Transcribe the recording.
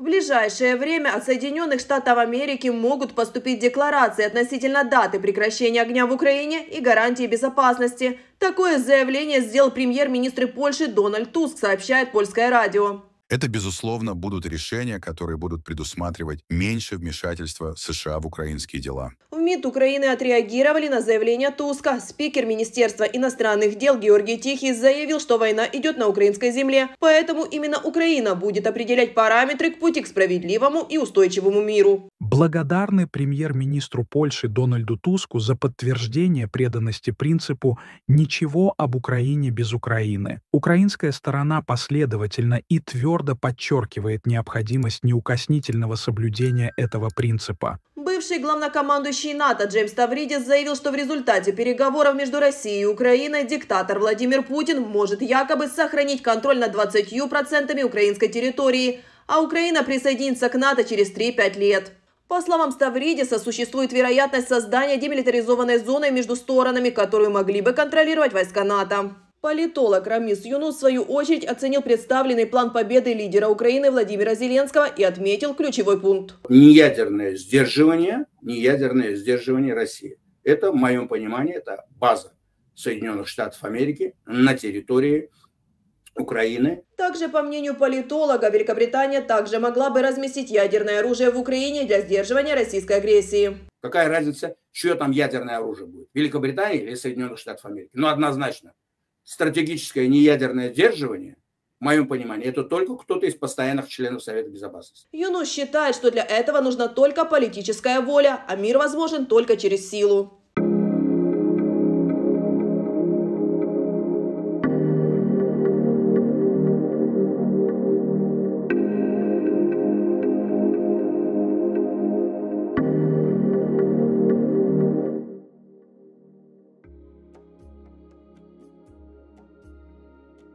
В ближайшее время от Соединенных Штатов Америки могут поступить декларации относительно даты прекращения огня в Украине и гарантии безопасности. Такое заявление сделал премьер-министр Польши Дональд Туск, сообщает польское радио. Это, безусловно, будут решения, которые будут предусматривать меньше вмешательства США в украинские дела. МИД Украины отреагировали на заявление Туска. Спикер Министерства иностранных дел Георгий Тихий заявил, что война идет на украинской земле, поэтому именно Украина будет определять параметры к пути к справедливому и устойчивому миру. Благодарны премьер-министру Польши Дональду Туску за подтверждение преданности принципу «ничего об Украине без Украины». Украинская сторона последовательно и твердо подчеркивает необходимость неукоснительного соблюдения этого принципа. Бывший главнокомандующий НАТО Джеймс Тавридис заявил, что в результате переговоров между Россией и Украиной диктатор Владимир Путин может якобы сохранить контроль над 20% украинской территории, а Украина присоединится к НАТО через 3-5 лет. По словам Ставридиса, существует вероятность создания демилитаризованной зоны между сторонами, которую могли бы контролировать войска НАТО. Политолог Рамис Юнус в свою очередь оценил представленный план победы лидера Украины Владимира Зеленского и отметил ключевой пункт. Неядерное сдерживание, неядерное сдерживание России. Это, в моем понимании, это база Соединенных Штатов Америки на территории Украины. Также, по мнению политолога, Великобритания также могла бы разместить ядерное оружие в Украине для сдерживания российской агрессии. Какая разница, чье там ядерное оружие будет? Великобритания или Соединенных Штатов Америки? Ну, однозначно, стратегическое неядерное сдерживание, в моем понимании, это только кто-то из постоянных членов Совета Безопасности. Юну считает, что для этого нужна только политическая воля, а мир возможен только через силу.